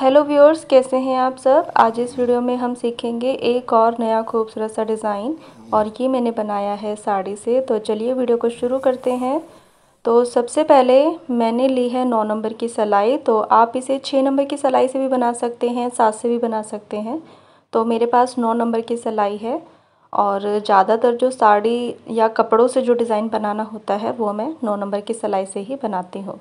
hello viewers कैसे हैं आप सब आज इस वीडियो में हम सीखेंगे एक और नया खूबसूरत सा डिज़ाइन और ये मैंने बनाया है साड़ी से तो चलिए वीडियो को शुरू करते हैं तो सबसे पहले मैंने ली है नौ नंबर की सलाई तो आप इसे छः नंबर की सलाई से भी बना सकते हैं सात से भी बना सकते हैं तो मेरे पास नौ नंबर की सलाई है और ज़्यादातर जो साड़ी या कपड़ों से जो डिज़ाइन बनाना होता है वो मैं नौ नंबर की सलाई से ही बनाती हूँ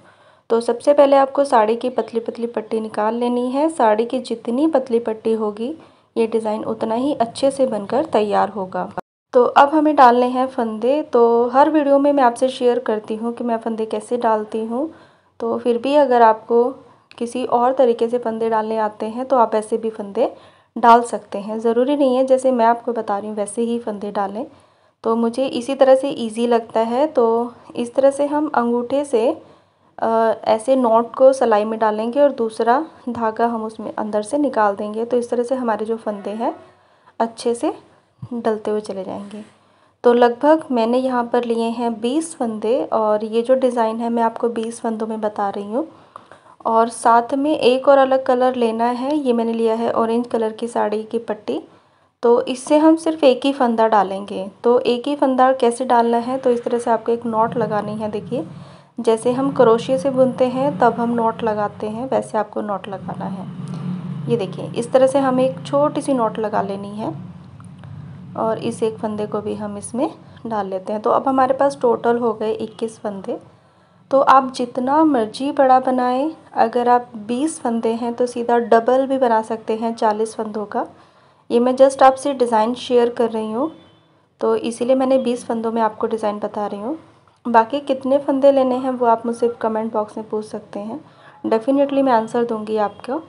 तो सबसे पहले आपको साड़ी की पतली पतली पट्टी निकाल लेनी है साड़ी की जितनी पतली पट्टी होगी ये डिज़ाइन उतना ही अच्छे से बनकर तैयार होगा तो अब हमें डालने हैं फंदे तो हर वीडियो में मैं आपसे शेयर करती हूँ कि मैं फंदे कैसे डालती हूँ तो फिर भी अगर आपको किसी और तरीके से फंदे डालने आते हैं तो आप ऐसे भी फंदे डाल सकते हैं ज़रूरी नहीं है जैसे मैं आपको बता रही हूँ वैसे ही फंदे डालें तो मुझे इसी तरह से इजी लगता है तो इस तरह से हम अंगूठे से ऐसे नोट को सिलाई में डालेंगे और दूसरा धागा हम उसमें अंदर से निकाल देंगे तो इस तरह से हमारे जो फंदे हैं अच्छे से डलते हुए चले जाएंगे तो लगभग मैंने यहाँ पर लिए हैं बीस फंदे और ये जो डिज़ाइन है मैं आपको बीस फंदों में बता रही हूँ और साथ में एक और अलग कलर लेना है ये मैंने लिया है ऑरेंज कलर की साड़ी की पट्टी तो इससे हम सिर्फ एक ही फंदा डालेंगे तो एक ही फंदा कैसे डालना है तो इस तरह से आपको एक नॉट लगानी है देखिए जैसे हम करोशिए से बुनते हैं तब हम नॉट लगाते हैं वैसे आपको नॉट लगाना है ये देखिए इस तरह से हमें एक छोटी सी नॉट लगा लेनी है और इस एक फंदे को भी हम इसमें डाल लेते हैं तो अब हमारे पास टोटल हो गए इक्कीस फंदे तो आप जितना मर्जी बड़ा बनाएं अगर आप बीस फंदे हैं तो सीधा डबल भी बना सकते हैं चालीस फंदों का ये मैं जस्ट आपसे डिज़ाइन शेयर कर रही हूँ तो इसीलिए मैंने बीस फंदों में आपको डिज़ाइन बता रही हूँ बाकी कितने फंदे लेने हैं वो आप मुझसे कमेंट बॉक्स में पूछ सकते हैं डेफ़िनेटली मैं आंसर दूंगी आपको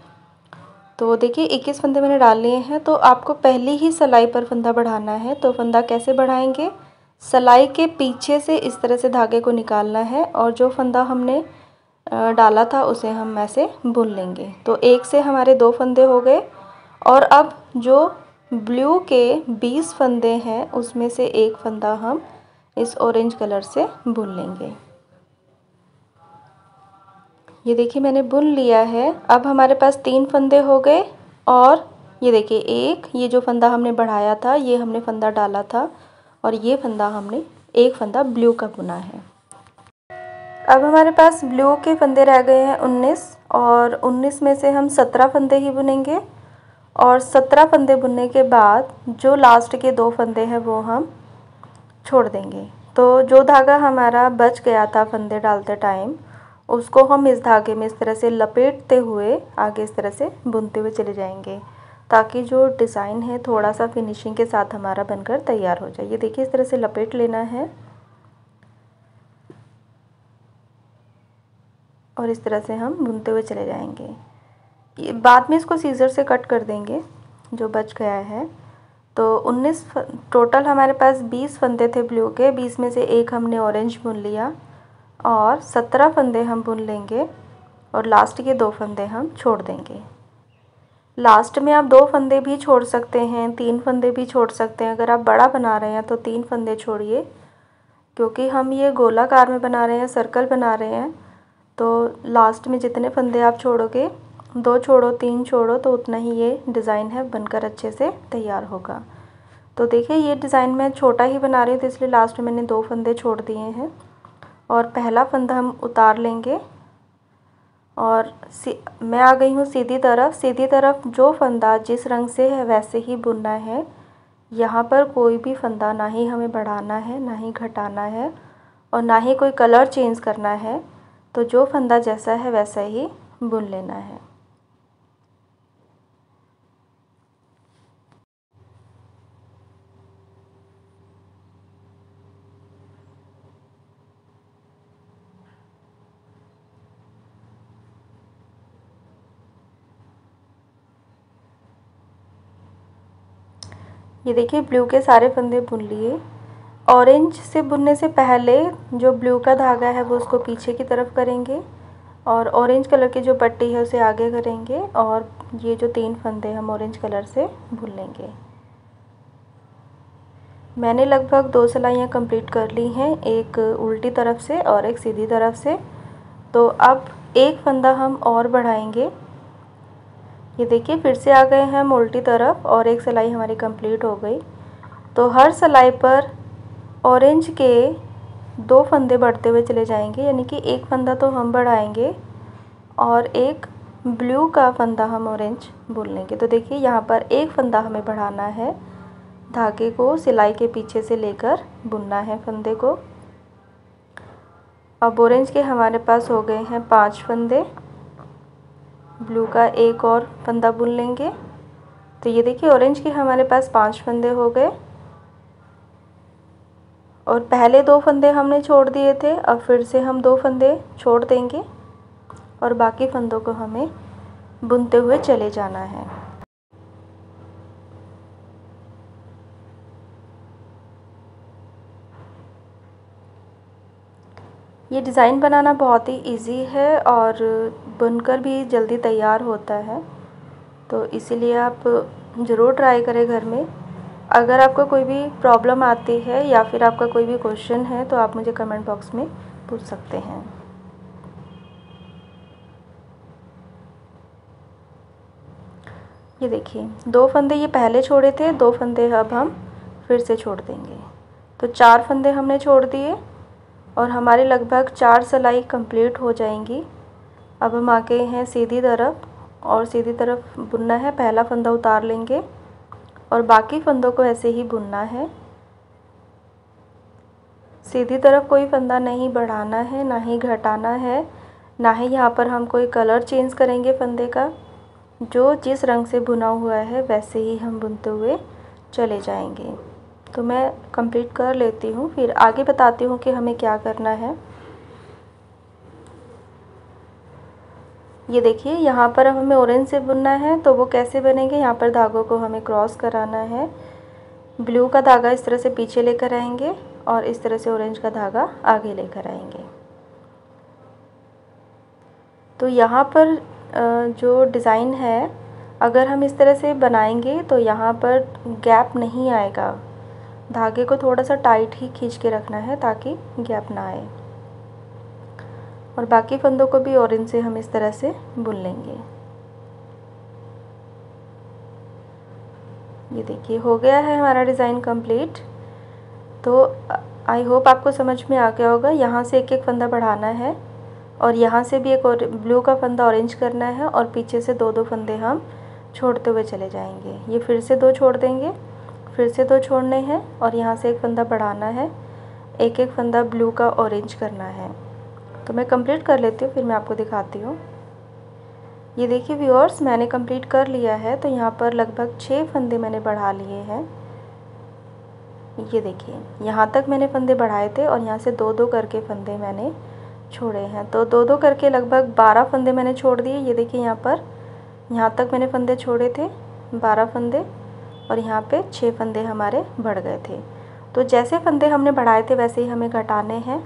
तो देखिए इक्कीस फंदे मैंने डाल लिए हैं तो आपको पहली ही सलाई पर फंदा बढ़ाना है तो फंदा कैसे बढ़ाएंगे सलाई के पीछे से इस तरह से धागे को निकालना है और जो फंदा हमने डाला था उसे हम ऐसे बुन लेंगे तो एक से हमारे दो फंदे हो गए और अब जो ब्लू के बीस फंदे हैं उसमें से एक फंदा हम इस ऑरेंज कलर से बुन लेंगे ये देखिए मैंने बुन लिया है अब हमारे पास तीन फंदे हो गए और ये देखिए एक ये जो फंदा हमने बढ़ाया था ये हमने फंदा डाला था और ये फंदा हमने एक फंदा ब्लू का बुना है अब हमारे पास ब्लू के फंदे रह गए हैं उन्नीस और उन्नीस में से हम सत्रह फंदे ही बुनेंगे और सत्रह फंदे बुनने के बाद जो लास्ट के दो फंदे हैं वो हम छोड़ देंगे तो जो धागा हमारा बच गया था फंदे डालते टाइम उसको हम इस धागे में इस तरह से लपेटते हुए आगे इस तरह से बुनते हुए चले जाएंगे ताकि जो डिज़ाइन है थोड़ा सा फिनिशिंग के साथ हमारा बनकर तैयार हो जाए ये देखिए इस तरह से लपेट लेना है और इस तरह से हम बुनते हुए चले जाएंगे बाद में इसको सीज़र से कट कर देंगे जो बच गया है तो उन्नीस टोटल हमारे पास बीस फंदे थे ब्लू के बीस में से एक हमने ऑरेंज बुन लिया और सत्रह फंदे हम बुन लेंगे और लास्ट के दो फंदे हम छोड़ देंगे लास्ट में आप दो फंदे भी छोड़ सकते हैं तीन फंदे भी छोड़ सकते हैं अगर आप बड़ा बना रहे हैं तो तीन फंदे छोड़िए क्योंकि हम ये गोलाकार में बना रहे हैं सर्कल बना रहे हैं तो लास्ट में जितने फंदे आप छोड़ोगे दो छोड़ो तीन छोड़ो तो उतना ही ये डिज़ाइन है बनकर अच्छे से तैयार होगा तो देखिए ये डिज़ाइन मैं छोटा ही बना रही हूँ तो इसलिए लास्ट में मैंने दो फंदे छोड़ दिए हैं और पहला फंदा हम उतार लेंगे और मैं आ गई हूँ सीधी तरफ सीधी तरफ जो फंदा जिस रंग से है वैसे ही बुनना है यहाँ पर कोई भी फंदा ना ही हमें बढ़ाना है ना ही घटाना है और ना ही कोई कलर चेंज करना है तो जो फंदा जैसा है वैसा ही बुन लेना है ये देखिए ब्लू के सारे फंदे बुन लिए ऑरेंज से बुनने से पहले जो ब्लू का धागा है वो उसको पीछे की तरफ करेंगे और ऑरेंज कलर की जो पट्टी है उसे आगे करेंगे और ये जो तीन फंदे हम ऑरेंज कलर से बुन लेंगे मैंने लगभग दो सिलाइयाँ कंप्लीट कर ली हैं एक उल्टी तरफ से और एक सीधी तरफ से तो अब एक फंदा हम और बढ़ाएंगे ये देखिए फिर से आ गए हैं उल्टी तरफ और एक सिलाई हमारी कंप्लीट हो गई तो हर सिलाई पर ऑरेंज के दो फंदे बढ़ते हुए चले जाएंगे यानी कि एक फंदा तो हम बढ़ाएंगे और एक ब्लू का फंदा हम ऑरेंज बुन लेंगे तो देखिए यहाँ पर एक फंदा हमें बढ़ाना है धागे को सिलाई के पीछे से लेकर बुनना है फंदे को अब ऑरेंज के हमारे पास हो गए हैं पांच फंदे ब्लू का एक और फंदा बुन लेंगे तो ये देखिए ऑरेंज के हमारे पास पांच फंदे हो गए और पहले दो फंदे हमने छोड़ दिए थे अब फिर से हम दो फंदे छोड़ देंगे और बाकी फंदों को हमें बुनते हुए चले जाना है ये डिज़ाइन बनाना बहुत ही इजी है और बनकर भी जल्दी तैयार होता है तो इसीलिए आप ज़रूर ट्राई करें घर में अगर आपको कोई भी प्रॉब्लम आती है या फिर आपका कोई भी क्वेश्चन है तो आप मुझे कमेंट बॉक्स में पूछ सकते हैं ये देखिए दो फंदे ये पहले छोड़े थे दो फंदे अब हम फिर से छोड़ देंगे तो चार फंदे हमने छोड़ दिए और हमारे लगभग चार सिलाई कंप्लीट हो जाएंगी अब हम आ गए हैं सीधी तरफ और सीधी तरफ बुनना है पहला फंदा उतार लेंगे और बाकी फंदों को ऐसे ही बुनना है सीधी तरफ कोई फंदा नहीं बढ़ाना है ना ही घटाना है ना ही यहाँ पर हम कोई कलर चेंज करेंगे फंदे का जो जिस रंग से बुना हुआ है वैसे ही हम बुनते हुए चले जाएंगे तो मैं कंप्लीट कर लेती हूँ फिर आगे बताती हूँ कि हमें क्या करना है ये देखिए यहाँ पर अब हमें ऑरेंज से बुनना है तो वो कैसे बनेंगे यहाँ पर धागों को हमें क्रॉस कराना है ब्लू का धागा इस तरह से पीछे लेकर आएंगे और इस तरह से ऑरेंज का धागा आगे लेकर आएंगे तो यहाँ पर जो डिज़ाइन है अगर हम इस तरह से बनाएंगे तो यहाँ पर गैप नहीं आएगा धागे को थोड़ा सा टाइट ही खींच के रखना है ताकि गैप ना आए और बाकी फंदों को भी ऑरेंज से हम इस तरह से बुन लेंगे ये देखिए हो गया है हमारा डिज़ाइन कंप्लीट तो आई होप आपको समझ में आ गया होगा यहाँ से एक एक फंदा बढ़ाना है और यहाँ से भी एक और ब्लू का फंदा ऑरेंज करना है और पीछे से दो दो फंदे हम छोड़ते हुए चले जाएंगे ये फिर से दो छोड़ देंगे फिर से दो छोड़ने हैं और यहाँ से एक फंदा बढ़ाना है एक एक फंदा ब्लू का ऑरेंज करना है तो मैं कंप्लीट कर लेती हूँ फिर मैं आपको दिखाती हूँ ये देखिए व्यूअर्स मैंने कंप्लीट कर लिया है तो यहाँ पर लगभग छः फंदे मैंने बढ़ा लिए हैं ये देखिए यहाँ तक मैंने फंदे बढ़ाए थे और यहाँ से दो दो करके फंदे मैंने छोड़े हैं तो दो दो करके लगभग बारह फंदे मैंने छोड़ दिए ये देखिए यहाँ पर यहाँ तक मैंने फंदे छोड़े थे बारह फंदे और यहाँ पे छः फंदे हमारे बढ़ गए थे तो जैसे फंदे हमने बढ़ाए थे वैसे ही हमें घटाने हैं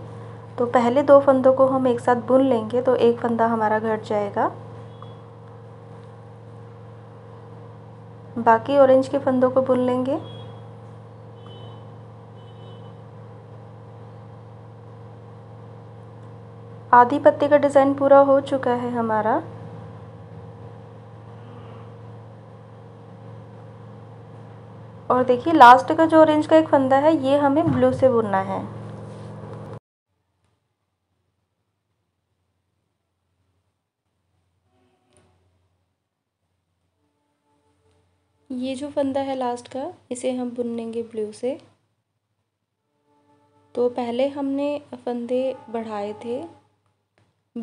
तो पहले दो फंदों को हम एक साथ बुन लेंगे तो एक फंदा हमारा घट जाएगा बाकी ऑरेंज के फंदों को बुन लेंगे आधी पत्ती का डिज़ाइन पूरा हो चुका है हमारा और देखिए लास्ट का जो ऑरेंज का एक फंदा है ये हमें ब्लू से बुनना है ये जो फंदा है लास्ट का इसे हम बुनेंगे ब्लू से तो पहले हमने फंदे बढ़ाए थे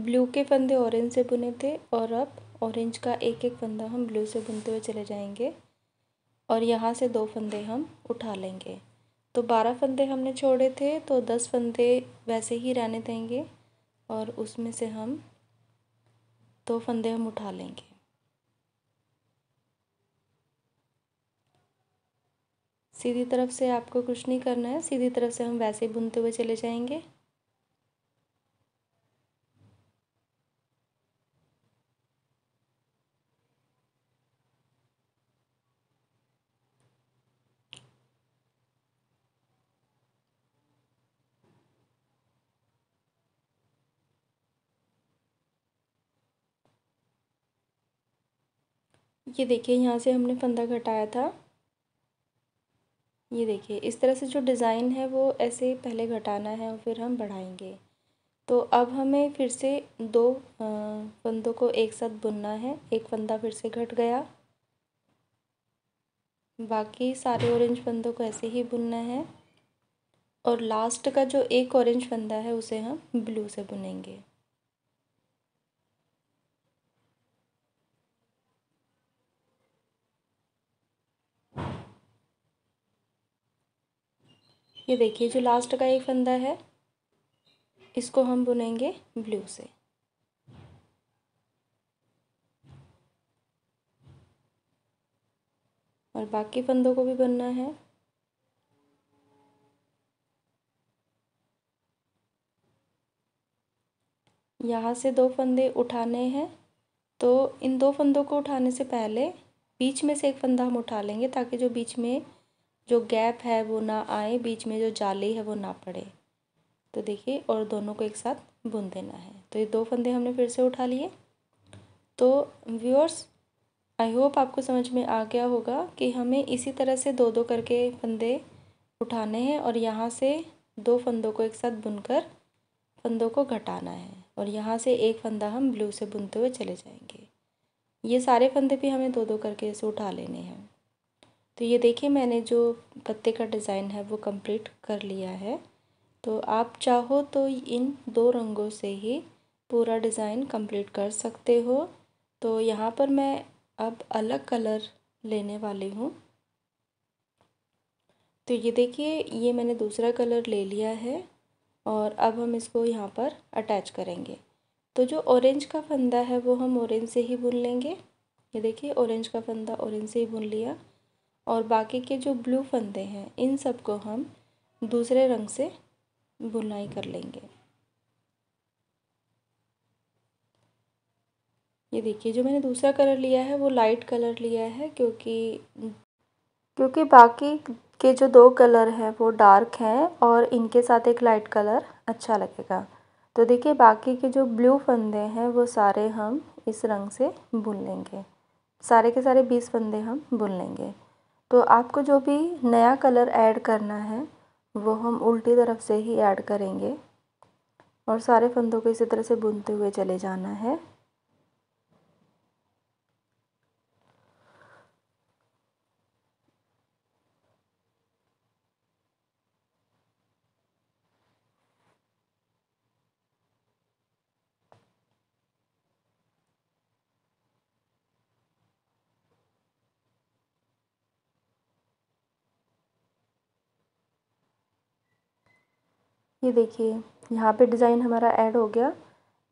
ब्लू के फंदे ऑरेंज से बुने थे और अब ऑरेंज का एक एक फंदा हम ब्लू से बुनते हुए चले जाएंगे और यहाँ से दो फंदे हम उठा लेंगे तो बारह फंदे हमने छोड़े थे तो दस फंदे वैसे ही रहने देंगे और उसमें से हम दो फंदे हम उठा लेंगे सीधी तरफ से आपको कुछ नहीं करना है सीधी तरफ से हम वैसे ही बुनते हुए चले जाएंगे ये देखिए यहाँ से हमने फंदा घटाया था ये देखिए इस तरह से जो डिज़ाइन है वो ऐसे पहले घटाना है और फिर हम बढ़ाएंगे तो अब हमें फिर से दो फंदों को एक साथ बुनना है एक फंदा फिर से घट गया बाकी सारे ऑरेंज फंदों को ऐसे ही बुनना है और लास्ट का जो एक ऑरेंज फंदा है उसे हम ब्लू से बुनेंगे ये देखिए जो लास्ट का एक फंदा है इसको हम बुनेंगे ब्लू से और बाकी फंदों को भी बनना है यहाँ से दो फंदे उठाने हैं तो इन दो फंदों को उठाने से पहले बीच में से एक फंदा हम उठा लेंगे ताकि जो बीच में जो गैप है वो ना आए बीच में जो जाली है वो ना पड़े तो देखिए और दोनों को एक साथ बुन देना है तो ये दो फंदे हमने फिर से उठा लिए तो व्यूअर्स आई होप आपको समझ में आ गया होगा कि हमें इसी तरह से दो दो करके फंदे उठाने हैं और यहाँ से दो फंदों को एक साथ बुनकर फंदों को घटाना है और यहाँ से एक फंदा हम ब्लू से बुनते हुए चले जाएंगे ये सारे फंदे भी हमें दो दो करके इसे उठा लेने हैं तो ये देखिए मैंने जो पत्ते का डिज़ाइन है वो कंप्लीट कर लिया है तो आप चाहो तो इन दो रंगों से ही पूरा डिज़ाइन कंप्लीट कर सकते हो तो यहाँ पर मैं अब अलग कलर लेने वाली हूँ तो ये देखिए ये मैंने दूसरा कलर ले लिया है और अब हम इसको यहाँ पर अटैच करेंगे तो जो ऑरेंज का फंदा है वो हम ऑरेंज से ही बुन लेंगे ये देखिए ऑरेंज का फंदा ऑरेंज से ही बुन लिया और बाकी के जो ब्लू फंदे हैं इन सब को हम दूसरे रंग से बुनाई कर लेंगे ये देखिए जो मैंने दूसरा कलर लिया है वो लाइट कलर लिया है क्योंकि क्योंकि बाकी के जो दो कलर हैं वो डार्क हैं और इनके साथ एक लाइट कलर अच्छा लगेगा तो देखिए बाकी के जो ब्लू फंदे हैं वो सारे हम इस रंग से बुन लेंगे सारे के सारे बीस फंदे हम बुन लेंगे तो आपको जो भी नया कलर ऐड करना है वो हम उल्टी तरफ से ही ऐड करेंगे और सारे फंदों को इसी तरह से बुनते हुए चले जाना है ये देखिए यहाँ पे डिज़ाइन हमारा ऐड हो गया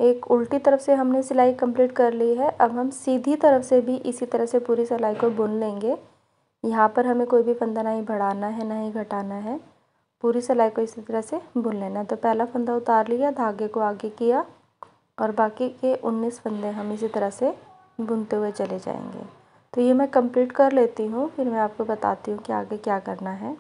एक उल्टी तरफ से हमने सिलाई कंप्लीट कर ली है अब हम सीधी तरफ से भी इसी तरह से पूरी सिलाई को बुन लेंगे यहाँ पर हमें कोई भी फंदा ना ही बढ़ाना है ना ही घटाना है पूरी सिलाई को इसी तरह से बुन लेना है तो पहला फंदा उतार लिया धागे को आगे किया और बाकी के उन्नीस फंदे हम इसी तरह से बुनते हुए चले जाएँगे तो ये मैं कम्प्लीट कर लेती हूँ फिर मैं आपको बताती हूँ कि आगे क्या करना है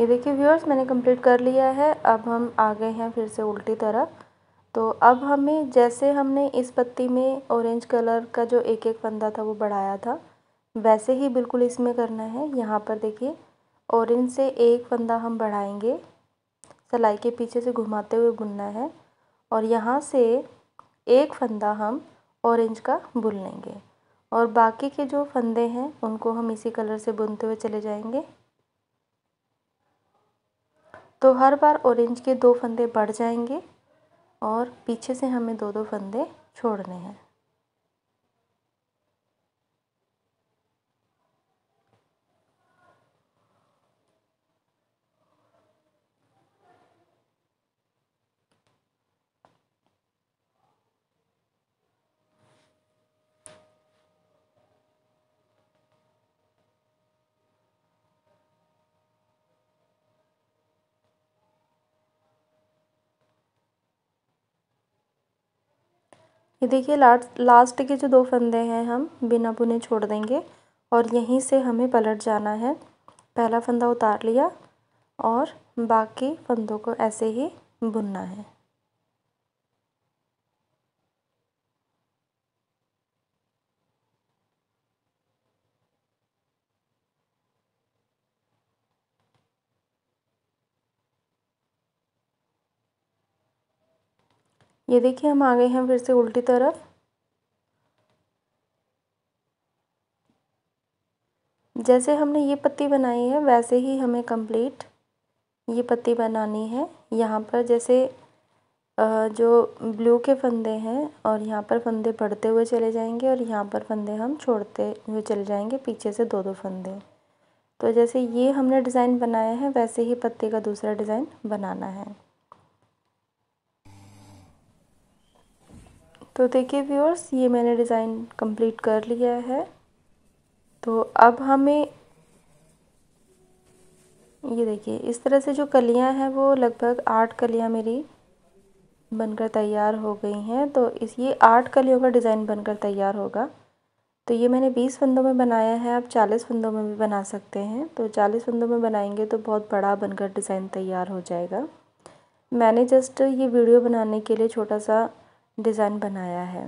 ये देखिए व्यूअर्स मैंने कंप्लीट कर लिया है अब हम आ गए हैं फिर से उल्टी तरफ तो अब हमें जैसे हमने इस पत्ती में ऑरेंज कलर का जो एक एक फंदा था वो बढ़ाया था वैसे ही बिल्कुल इसमें करना है यहाँ पर देखिए ऑरेंज से एक फंदा हम बढ़ाएंगे सलाई के पीछे से घुमाते हुए बुनना है और यहाँ से एक फंदा हम ऑरेंज का बुन लेंगे और बाकी के जो फंदे हैं उनको हम इसी कलर से बुनते हुए चले जाएंगे तो हर बार ऑरेंज के दो फंदे बढ़ जाएंगे और पीछे से हमें दो दो फंदे छोड़ने हैं ये देखिए लास्ट लास्ट के जो दो फंदे हैं हम बिना बुने छोड़ देंगे और यहीं से हमें पलट जाना है पहला फंदा उतार लिया और बाकी फंदों को ऐसे ही बुनना है ये देखिए हम आ गए हैं फिर से उल्टी तरफ जैसे हमने ये पत्ती बनाई है वैसे ही हमें कंप्लीट ये पत्ती बनानी है यहाँ पर जैसे जो ब्लू के फंदे हैं और यहाँ पर फंदे बढ़ते हुए चले जाएंगे और यहाँ पर फंदे हम छोड़ते हुए चले जाएंगे पीछे से दो दो फंदे तो जैसे ये हमने डिज़ाइन बनाया है वैसे ही पत्ते का दूसरा डिज़ाइन बनाना है तो देखिए व्यूअर्स ये मैंने डिज़ाइन कंप्लीट कर लिया है तो अब हमें ये देखिए इस तरह से जो कलियां हैं वो लगभग आठ कलियां मेरी बनकर तैयार हो गई हैं तो इस ये आठ कलियों का डिज़ाइन बनकर तैयार होगा तो ये मैंने बीस फंदों में बनाया है आप चालीस फंदों में भी बना सकते हैं तो चालीस फंदों में बनाएंगे तो बहुत बड़ा बनकर डिज़ाइन तैयार हो जाएगा मैंने जस्ट ये वीडियो बनाने के लिए छोटा सा डिज़ाइन बनाया है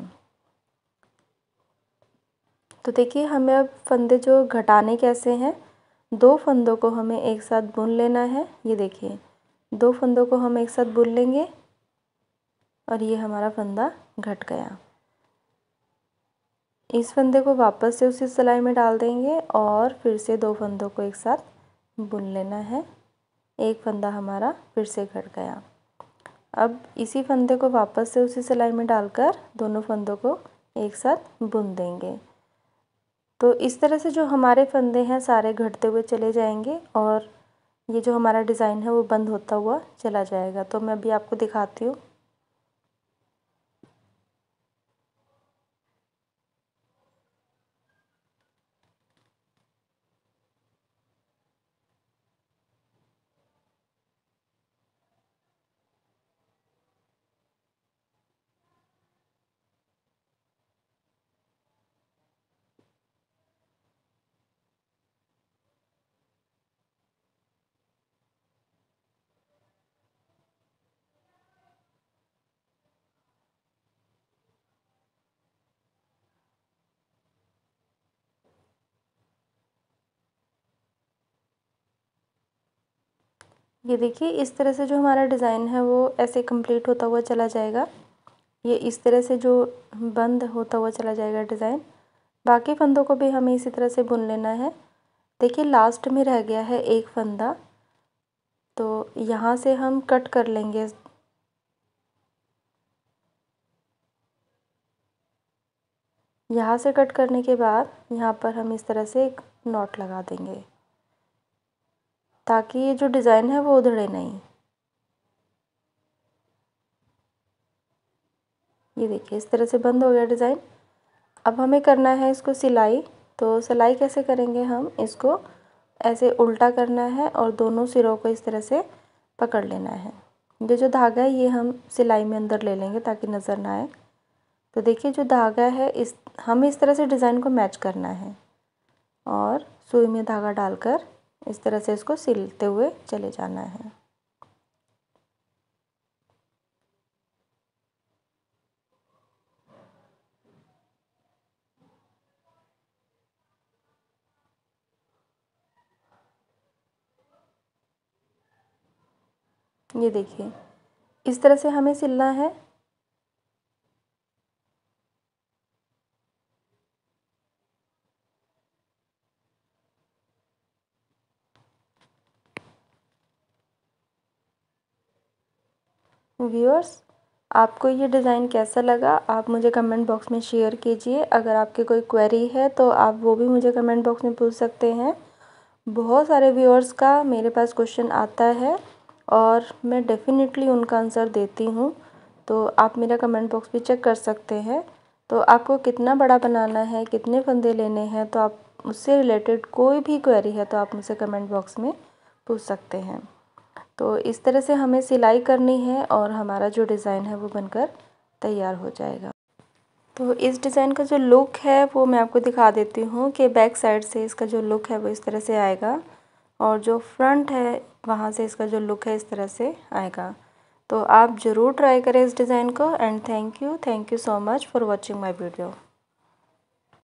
तो देखिए हमें अब फंदे जो घटाने कैसे हैं दो फंदों को हमें एक साथ बुन लेना है ये देखिए दो फंदों को हम एक साथ बुन लेंगे और ये हमारा फंदा घट गया इस फंदे को वापस से उसी सिलाई में डाल देंगे और फिर से दो फंदों को एक साथ बुन लेना है एक फंदा हमारा फिर से घट गया अब इसी फंदे को वापस से उसी सिलाई में डालकर दोनों फंदों को एक साथ बुन देंगे तो इस तरह से जो हमारे फंदे हैं सारे घटते हुए चले जाएंगे और ये जो हमारा डिज़ाइन है वो बंद होता हुआ चला जाएगा तो मैं अभी आपको दिखाती हूँ ये देखिए इस तरह से जो हमारा डिज़ाइन है वो ऐसे कंप्लीट होता हुआ चला जाएगा ये इस तरह से जो बंद होता हुआ चला जाएगा डिज़ाइन बाकी फंदों को भी हमें इसी तरह से बुन लेना है देखिए लास्ट में रह गया है एक फंदा तो यहाँ से हम कट कर लेंगे यहाँ से कट करने के बाद यहाँ पर हम इस तरह से एक नॉट लगा देंगे ताकि ये जो डिज़ाइन है वो उधड़े नहीं ये देखिए इस तरह से बंद हो गया डिज़ाइन अब हमें करना है इसको सिलाई तो सिलाई कैसे करेंगे हम इसको ऐसे उल्टा करना है और दोनों सिरों को इस तरह से पकड़ लेना है ये जो धागा है ये हम सिलाई में अंदर ले लेंगे ताकि नज़र ना आए तो देखिए जो धागा है इस हमें इस तरह से डिज़ाइन को मैच करना है और सुई में धागा डालकर इस तरह से इसको सिलते हुए चले जाना है ये देखिए इस तरह से हमें सिलना है व्यूअर्स आपको ये डिज़ाइन कैसा लगा आप मुझे कमेंट बॉक्स में शेयर कीजिए अगर आपकी कोई क्वेरी है तो आप वो भी मुझे कमेंट बॉक्स में पूछ सकते हैं बहुत सारे व्यूअर्स का मेरे पास क्वेश्चन आता है और मैं डेफ़िनेटली उनका आंसर देती हूँ तो आप मेरा कमेंट बॉक्स भी चेक कर सकते हैं तो आपको कितना बड़ा बनाना है कितने फंदे लेने हैं तो आप उससे रिलेटेड कोई भी क्वेरी है तो आप मुझसे कमेंट बॉक्स में पूछ सकते हैं तो इस तरह से हमें सिलाई करनी है और हमारा जो डिज़ाइन है वो बनकर तैयार हो जाएगा तो इस डिज़ाइन का जो लुक है वो मैं आपको दिखा देती हूँ कि बैक साइड से इसका जो लुक है वो इस तरह से आएगा और जो फ्रंट है वहाँ से इसका जो लुक है इस तरह से आएगा तो आप ज़रूर ट्राई करें इस डिज़ाइन को and thank you thank you so much for watching my video